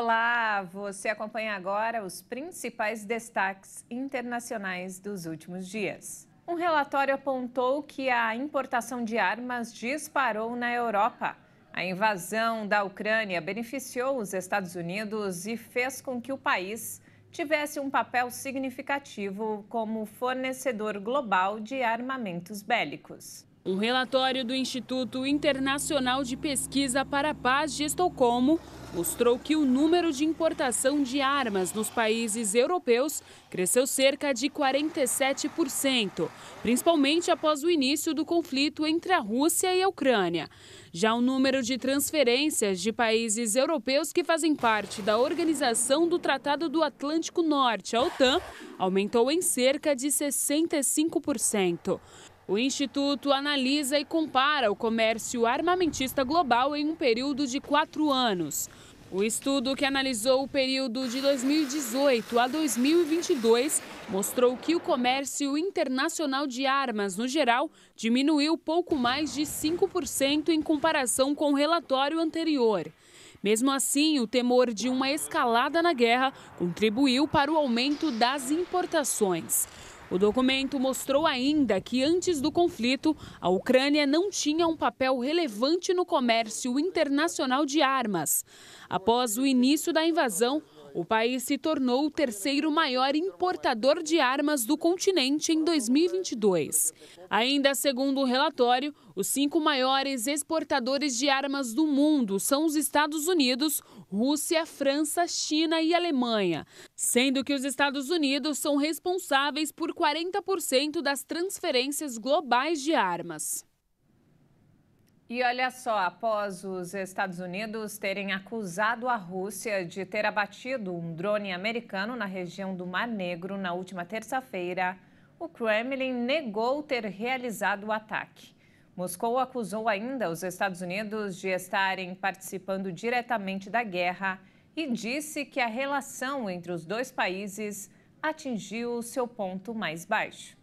Olá, você acompanha agora os principais destaques internacionais dos últimos dias. Um relatório apontou que a importação de armas disparou na Europa. A invasão da Ucrânia beneficiou os Estados Unidos e fez com que o país tivesse um papel significativo como fornecedor global de armamentos bélicos. Um relatório do Instituto Internacional de Pesquisa para a Paz de Estocolmo mostrou que o número de importação de armas nos países europeus cresceu cerca de 47%, principalmente após o início do conflito entre a Rússia e a Ucrânia. Já o número de transferências de países europeus que fazem parte da Organização do Tratado do Atlântico Norte, a OTAN, aumentou em cerca de 65%. O Instituto analisa e compara o comércio armamentista global em um período de quatro anos. O estudo que analisou o período de 2018 a 2022 mostrou que o comércio internacional de armas, no geral, diminuiu pouco mais de 5% em comparação com o relatório anterior. Mesmo assim, o temor de uma escalada na guerra contribuiu para o aumento das importações. O documento mostrou ainda que antes do conflito, a Ucrânia não tinha um papel relevante no comércio internacional de armas. Após o início da invasão, o país se tornou o terceiro maior importador de armas do continente em 2022. Ainda segundo o relatório, os cinco maiores exportadores de armas do mundo são os Estados Unidos, Rússia, França, China e Alemanha, sendo que os Estados Unidos são responsáveis por 40% das transferências globais de armas. E olha só, após os Estados Unidos terem acusado a Rússia de ter abatido um drone americano na região do Mar Negro na última terça-feira, o Kremlin negou ter realizado o ataque. Moscou acusou ainda os Estados Unidos de estarem participando diretamente da guerra e disse que a relação entre os dois países atingiu seu ponto mais baixo.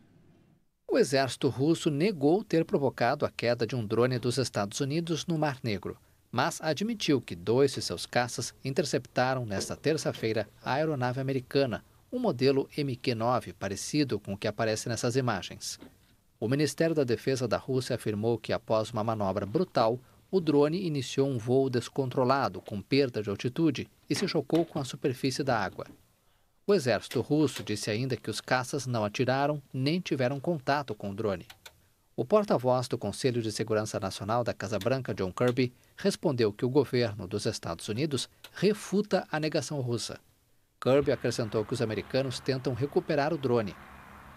O exército russo negou ter provocado a queda de um drone dos Estados Unidos no Mar Negro, mas admitiu que dois de seus caças interceptaram nesta terça-feira a aeronave americana, um modelo MQ-9 parecido com o que aparece nessas imagens. O Ministério da Defesa da Rússia afirmou que, após uma manobra brutal, o drone iniciou um voo descontrolado, com perda de altitude, e se chocou com a superfície da água. O exército russo disse ainda que os caças não atiraram nem tiveram contato com o drone. O porta-voz do Conselho de Segurança Nacional da Casa Branca, John Kirby, respondeu que o governo dos Estados Unidos refuta a negação russa. Kirby acrescentou que os americanos tentam recuperar o drone.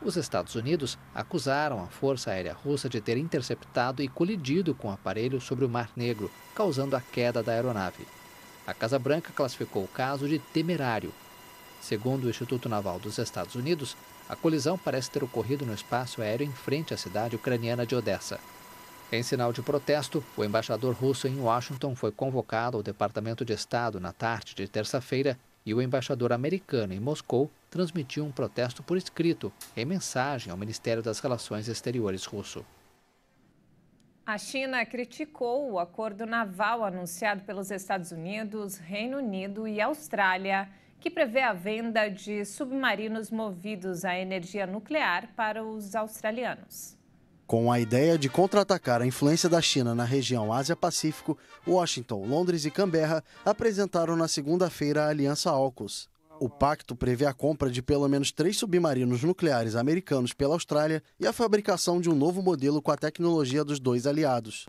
Os Estados Unidos acusaram a Força Aérea Russa de ter interceptado e colidido com o aparelho sobre o Mar Negro, causando a queda da aeronave. A Casa Branca classificou o caso de temerário Segundo o Instituto Naval dos Estados Unidos, a colisão parece ter ocorrido no espaço aéreo em frente à cidade ucraniana de Odessa. Em sinal de protesto, o embaixador russo em Washington foi convocado ao Departamento de Estado na tarde de terça-feira e o embaixador americano em Moscou transmitiu um protesto por escrito em mensagem ao Ministério das Relações Exteriores russo. A China criticou o acordo naval anunciado pelos Estados Unidos, Reino Unido e Austrália que prevê a venda de submarinos movidos à energia nuclear para os australianos. Com a ideia de contra-atacar a influência da China na região Ásia-Pacífico, Washington, Londres e Canberra apresentaram na segunda-feira a Aliança AUKUS. O pacto prevê a compra de pelo menos três submarinos nucleares americanos pela Austrália e a fabricação de um novo modelo com a tecnologia dos dois aliados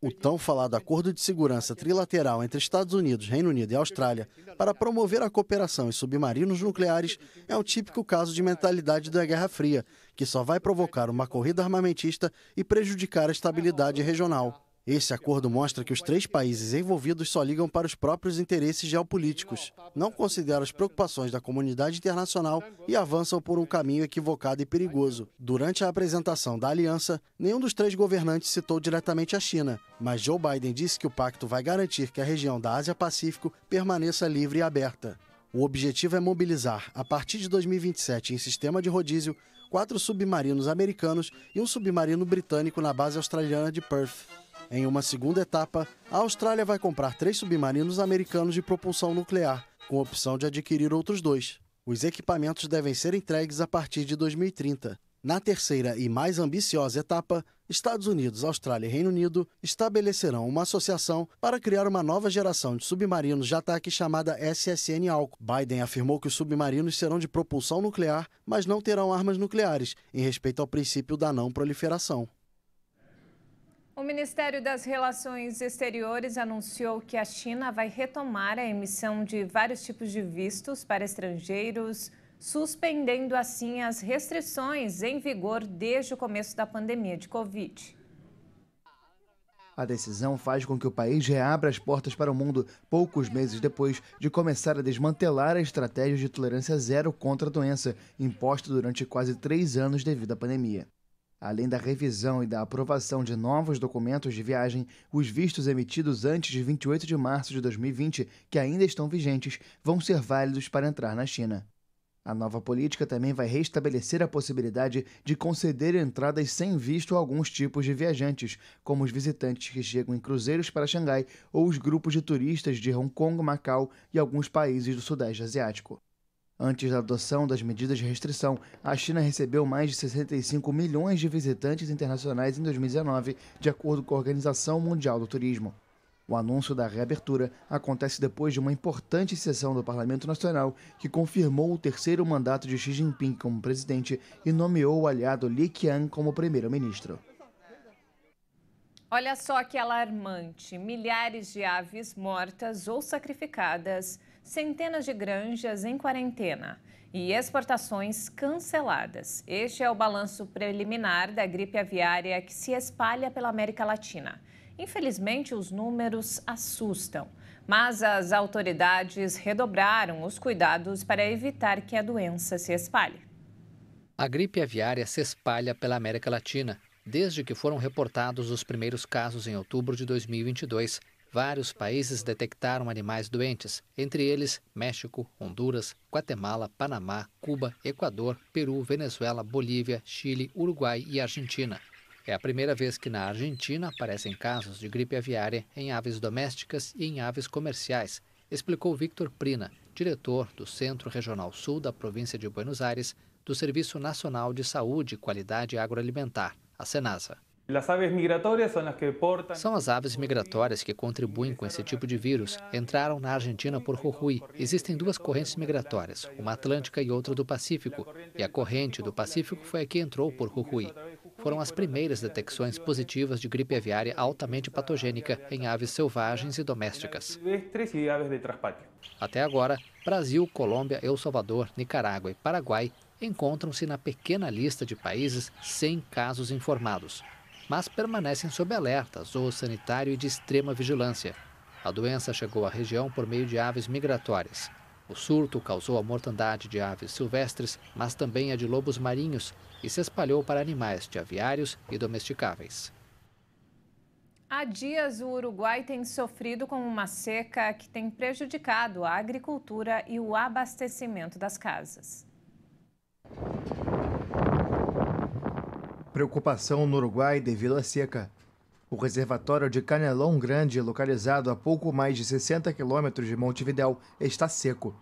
o tão falado Acordo de Segurança Trilateral entre Estados Unidos, Reino Unido e Austrália para promover a cooperação em submarinos nucleares é um típico caso de mentalidade da Guerra Fria, que só vai provocar uma corrida armamentista e prejudicar a estabilidade regional. Esse acordo mostra que os três países envolvidos só ligam para os próprios interesses geopolíticos, não consideram as preocupações da comunidade internacional e avançam por um caminho equivocado e perigoso. Durante a apresentação da aliança, nenhum dos três governantes citou diretamente a China, mas Joe Biden disse que o pacto vai garantir que a região da Ásia-Pacífico permaneça livre e aberta. O objetivo é mobilizar, a partir de 2027, em sistema de rodízio, quatro submarinos americanos e um submarino britânico na base australiana de Perth. Em uma segunda etapa, a Austrália vai comprar três submarinos americanos de propulsão nuclear, com opção de adquirir outros dois. Os equipamentos devem ser entregues a partir de 2030. Na terceira e mais ambiciosa etapa, Estados Unidos, Austrália e Reino Unido estabelecerão uma associação para criar uma nova geração de submarinos de ataque chamada SSN Alco. Biden afirmou que os submarinos serão de propulsão nuclear, mas não terão armas nucleares, em respeito ao princípio da não proliferação. O Ministério das Relações Exteriores anunciou que a China vai retomar a emissão de vários tipos de vistos para estrangeiros, suspendendo assim as restrições em vigor desde o começo da pandemia de Covid. A decisão faz com que o país reabra as portas para o mundo poucos meses depois de começar a desmantelar a estratégia de tolerância zero contra a doença, imposta durante quase três anos devido à pandemia. Além da revisão e da aprovação de novos documentos de viagem, os vistos emitidos antes de 28 de março de 2020, que ainda estão vigentes, vão ser válidos para entrar na China. A nova política também vai restabelecer a possibilidade de conceder entradas sem visto a alguns tipos de viajantes, como os visitantes que chegam em cruzeiros para Xangai ou os grupos de turistas de Hong Kong, Macau e alguns países do Sudeste Asiático. Antes da adoção das medidas de restrição, a China recebeu mais de 65 milhões de visitantes internacionais em 2019, de acordo com a Organização Mundial do Turismo. O anúncio da reabertura acontece depois de uma importante sessão do Parlamento Nacional que confirmou o terceiro mandato de Xi Jinping como presidente e nomeou o aliado Li Qiang como primeiro-ministro. Olha só que alarmante: milhares de aves mortas ou sacrificadas centenas de granjas em quarentena e exportações canceladas. Este é o balanço preliminar da gripe aviária que se espalha pela América Latina. Infelizmente, os números assustam, mas as autoridades redobraram os cuidados para evitar que a doença se espalhe. A gripe aviária se espalha pela América Latina desde que foram reportados os primeiros casos em outubro de 2022 vários países detectaram animais doentes, entre eles México, Honduras, Guatemala, Panamá, Cuba, Equador, Peru, Venezuela, Bolívia, Chile, Uruguai e Argentina. É a primeira vez que na Argentina aparecem casos de gripe aviária em aves domésticas e em aves comerciais, explicou Victor Prina, diretor do Centro Regional Sul da província de Buenos Aires, do Serviço Nacional de Saúde e Qualidade Agroalimentar, a SENASA. São as aves migratórias que contribuem com esse tipo de vírus. Entraram na Argentina por Jujuy. Existem duas correntes migratórias, uma atlântica e outra do Pacífico. E a corrente do Pacífico foi a que entrou por Jujuy. Foram as primeiras detecções positivas de gripe aviária altamente patogênica em aves selvagens e domésticas. Até agora, Brasil, Colômbia, El Salvador, Nicarágua e Paraguai encontram-se na pequena lista de países sem casos informados mas permanecem sob alerta sanitário e de extrema vigilância. A doença chegou à região por meio de aves migratórias. O surto causou a mortandade de aves silvestres, mas também a de lobos marinhos e se espalhou para animais de aviários e domesticáveis. Há dias, o Uruguai tem sofrido com uma seca que tem prejudicado a agricultura e o abastecimento das casas preocupação no Uruguai devido à seca. O reservatório de Canelão Grande, localizado a pouco mais de 60 quilômetros de Montevidéu, está seco.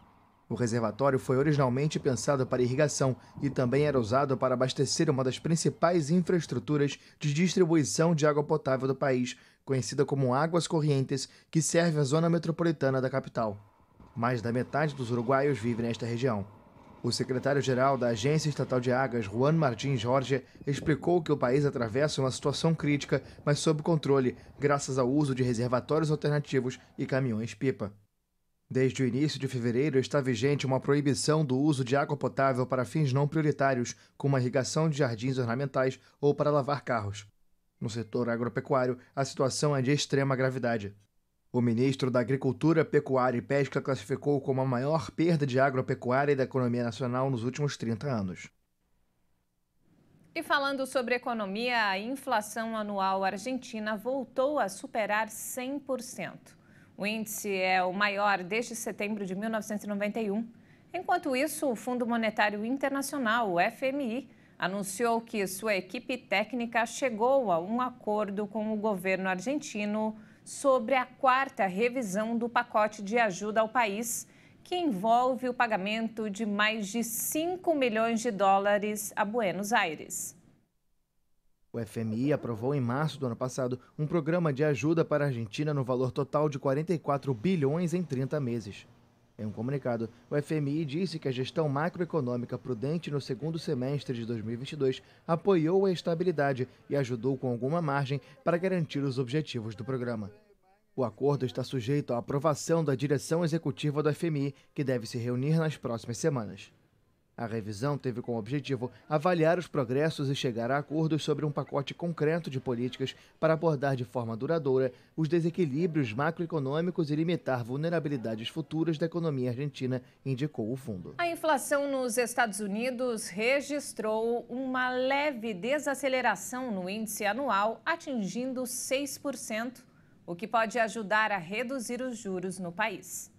O reservatório foi originalmente pensado para irrigação e também era usado para abastecer uma das principais infraestruturas de distribuição de água potável do país, conhecida como Águas Corrientes, que serve a zona metropolitana da capital. Mais da metade dos uruguaios vive nesta região. O secretário-geral da Agência Estatal de Águas, Juan Martins Jorge, explicou que o país atravessa uma situação crítica, mas sob controle, graças ao uso de reservatórios alternativos e caminhões-pipa. Desde o início de fevereiro está vigente uma proibição do uso de água potável para fins não prioritários, como a irrigação de jardins ornamentais ou para lavar carros. No setor agropecuário, a situação é de extrema gravidade. O ministro da Agricultura, Pecuária e Pesca classificou como a maior perda de agropecuária e da economia nacional nos últimos 30 anos. E falando sobre economia, a inflação anual argentina voltou a superar 100%. O índice é o maior desde setembro de 1991. Enquanto isso, o Fundo Monetário Internacional, o FMI, anunciou que sua equipe técnica chegou a um acordo com o governo argentino sobre a quarta revisão do pacote de ajuda ao país, que envolve o pagamento de mais de 5 milhões de dólares a Buenos Aires. O FMI aprovou em março do ano passado um programa de ajuda para a Argentina no valor total de 44 bilhões em 30 meses. Em um comunicado, o FMI disse que a gestão macroeconômica prudente no segundo semestre de 2022 apoiou a estabilidade e ajudou com alguma margem para garantir os objetivos do programa. O acordo está sujeito à aprovação da direção executiva do FMI, que deve se reunir nas próximas semanas. A revisão teve como objetivo avaliar os progressos e chegar a acordos sobre um pacote concreto de políticas para abordar de forma duradoura os desequilíbrios macroeconômicos e limitar vulnerabilidades futuras da economia argentina, indicou o fundo. A inflação nos Estados Unidos registrou uma leve desaceleração no índice anual, atingindo 6%, o que pode ajudar a reduzir os juros no país.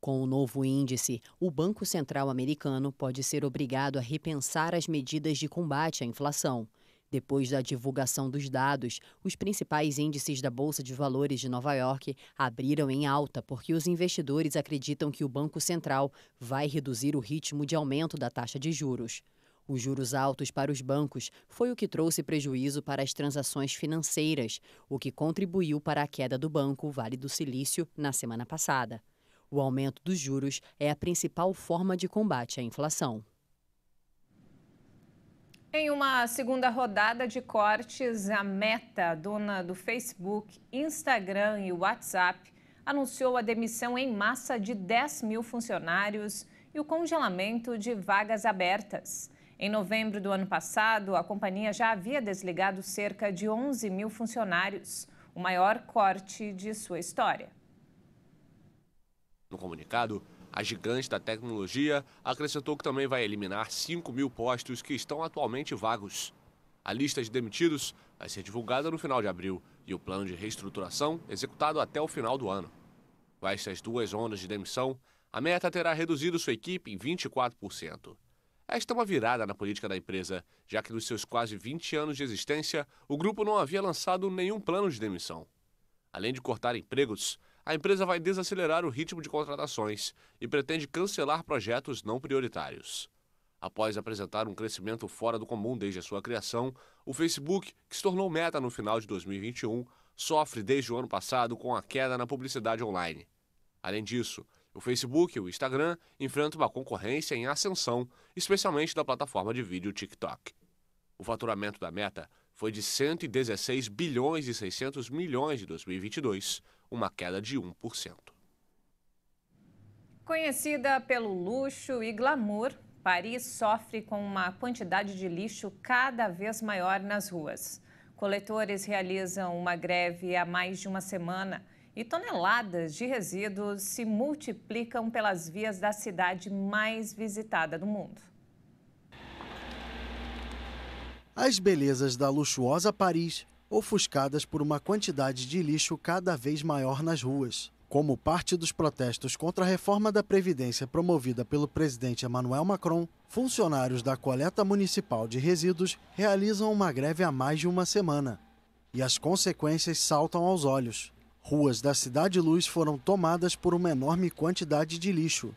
Com o novo índice, o Banco Central americano pode ser obrigado a repensar as medidas de combate à inflação. Depois da divulgação dos dados, os principais índices da Bolsa de Valores de Nova York abriram em alta porque os investidores acreditam que o Banco Central vai reduzir o ritmo de aumento da taxa de juros. Os juros altos para os bancos foi o que trouxe prejuízo para as transações financeiras, o que contribuiu para a queda do banco Vale do Silício na semana passada. O aumento dos juros é a principal forma de combate à inflação. Em uma segunda rodada de cortes, a Meta, dona do Facebook, Instagram e WhatsApp, anunciou a demissão em massa de 10 mil funcionários e o congelamento de vagas abertas. Em novembro do ano passado, a companhia já havia desligado cerca de 11 mil funcionários, o maior corte de sua história. No comunicado, a gigante da tecnologia acrescentou que também vai eliminar 5 mil postos que estão atualmente vagos. A lista de demitidos vai ser divulgada no final de abril e o plano de reestruturação executado até o final do ano. Com estas duas ondas de demissão, a meta terá reduzido sua equipe em 24%. Esta é uma virada na política da empresa, já que nos seus quase 20 anos de existência, o grupo não havia lançado nenhum plano de demissão. Além de cortar empregos, a empresa vai desacelerar o ritmo de contratações e pretende cancelar projetos não prioritários. Após apresentar um crescimento fora do comum desde a sua criação, o Facebook, que se tornou meta no final de 2021, sofre desde o ano passado com a queda na publicidade online. Além disso, o Facebook e o Instagram enfrentam uma concorrência em ascensão, especialmente da plataforma de vídeo TikTok. O faturamento da meta foi de 116 bilhões e 600 milhões de 2022 uma queda de 1%. Conhecida pelo luxo e glamour, Paris sofre com uma quantidade de lixo cada vez maior nas ruas. Coletores realizam uma greve há mais de uma semana e toneladas de resíduos se multiplicam pelas vias da cidade mais visitada do mundo. As belezas da luxuosa Paris ofuscadas por uma quantidade de lixo cada vez maior nas ruas. Como parte dos protestos contra a reforma da Previdência promovida pelo presidente Emmanuel Macron, funcionários da coleta municipal de resíduos realizam uma greve há mais de uma semana. E as consequências saltam aos olhos. Ruas da Cidade Luz foram tomadas por uma enorme quantidade de lixo.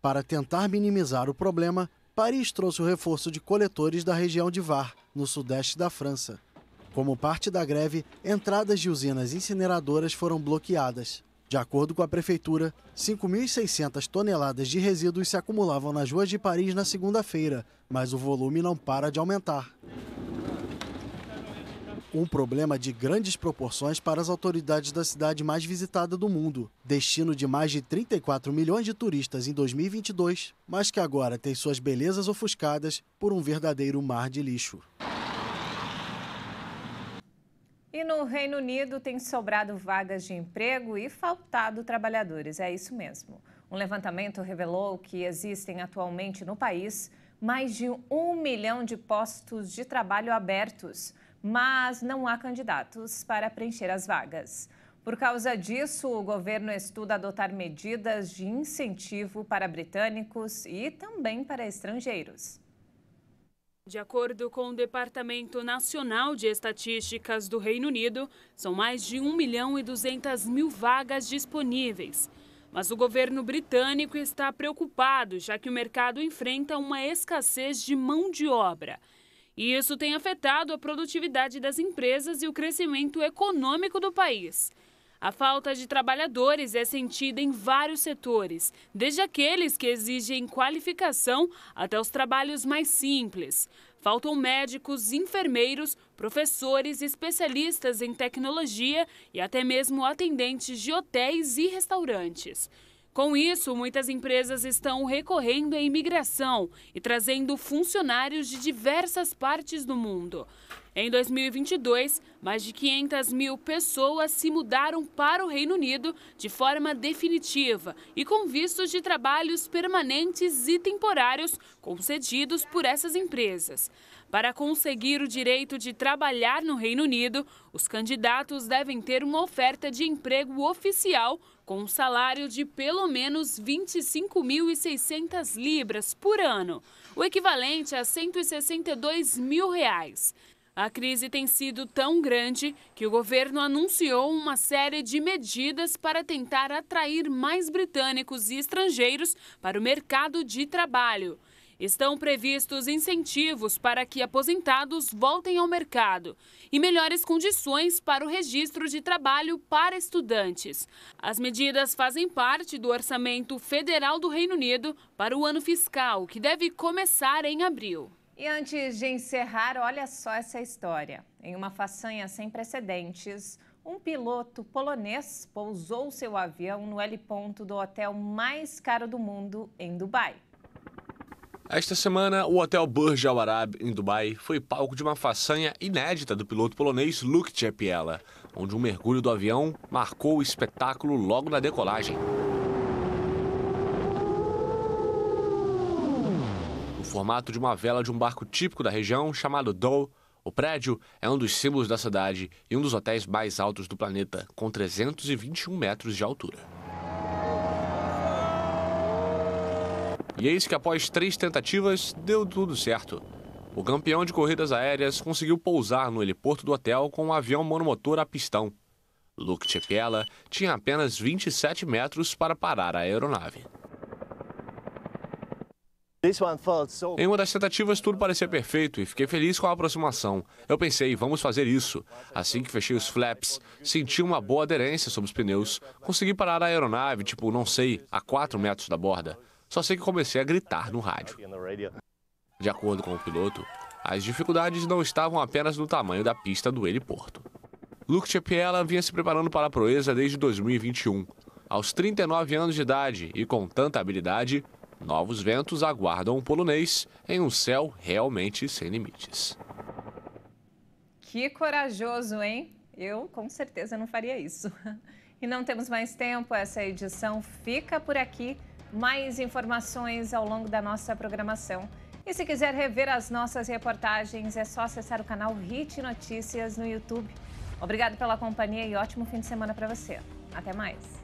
Para tentar minimizar o problema, Paris trouxe o reforço de coletores da região de Var, no sudeste da França. Como parte da greve, entradas de usinas incineradoras foram bloqueadas. De acordo com a prefeitura, 5.600 toneladas de resíduos se acumulavam nas ruas de Paris na segunda-feira, mas o volume não para de aumentar. Um problema de grandes proporções para as autoridades da cidade mais visitada do mundo, destino de mais de 34 milhões de turistas em 2022, mas que agora tem suas belezas ofuscadas por um verdadeiro mar de lixo. E no Reino Unido tem sobrado vagas de emprego e faltado trabalhadores, é isso mesmo. Um levantamento revelou que existem atualmente no país mais de um milhão de postos de trabalho abertos, mas não há candidatos para preencher as vagas. Por causa disso, o governo estuda adotar medidas de incentivo para britânicos e também para estrangeiros. De acordo com o Departamento Nacional de Estatísticas do Reino Unido, são mais de 1 milhão e 200 mil vagas disponíveis. Mas o governo britânico está preocupado, já que o mercado enfrenta uma escassez de mão de obra. E isso tem afetado a produtividade das empresas e o crescimento econômico do país. A falta de trabalhadores é sentida em vários setores, desde aqueles que exigem qualificação até os trabalhos mais simples. Faltam médicos, enfermeiros, professores, especialistas em tecnologia e até mesmo atendentes de hotéis e restaurantes. Com isso, muitas empresas estão recorrendo à imigração e trazendo funcionários de diversas partes do mundo. Em 2022, mais de 500 mil pessoas se mudaram para o Reino Unido de forma definitiva e com vistos de trabalhos permanentes e temporários concedidos por essas empresas. Para conseguir o direito de trabalhar no Reino Unido, os candidatos devem ter uma oferta de emprego oficial com um salário de pelo menos 25.600 libras por ano, o equivalente a 162 mil reais. A crise tem sido tão grande que o governo anunciou uma série de medidas para tentar atrair mais britânicos e estrangeiros para o mercado de trabalho. Estão previstos incentivos para que aposentados voltem ao mercado e melhores condições para o registro de trabalho para estudantes. As medidas fazem parte do orçamento federal do Reino Unido para o ano fiscal, que deve começar em abril. E antes de encerrar, olha só essa história. Em uma façanha sem precedentes, um piloto polonês pousou seu avião no heliponto do hotel mais caro do mundo, em Dubai. Esta semana, o hotel Burj Al Arab, em Dubai, foi palco de uma façanha inédita do piloto polonês Luke Chapiela, onde um mergulho do avião marcou o espetáculo logo na decolagem. formato de uma vela de um barco típico da região chamado Dou. o prédio é um dos símbolos da cidade e um dos hotéis mais altos do planeta, com 321 metros de altura. E eis que após três tentativas, deu tudo certo. O campeão de corridas aéreas conseguiu pousar no heliporto do hotel com um avião monomotor a pistão. Luke Cepiella tinha apenas 27 metros para parar a aeronave. Em uma das tentativas, tudo parecia perfeito e fiquei feliz com a aproximação. Eu pensei, vamos fazer isso. Assim que fechei os flaps, senti uma boa aderência sobre os pneus. Consegui parar a aeronave, tipo, não sei, a 4 metros da borda. Só sei que comecei a gritar no rádio. De acordo com o piloto, as dificuldades não estavam apenas no tamanho da pista do heliporto. Luke Cepiella vinha se preparando para a proeza desde 2021. Aos 39 anos de idade e com tanta habilidade, novos ventos aguardam o polonês em um céu realmente sem limites. Que corajoso, hein? Eu com certeza não faria isso. E não temos mais tempo, essa edição fica por aqui. Mais informações ao longo da nossa programação. E se quiser rever as nossas reportagens, é só acessar o canal Hit Notícias no YouTube. Obrigado pela companhia e ótimo fim de semana para você. Até mais.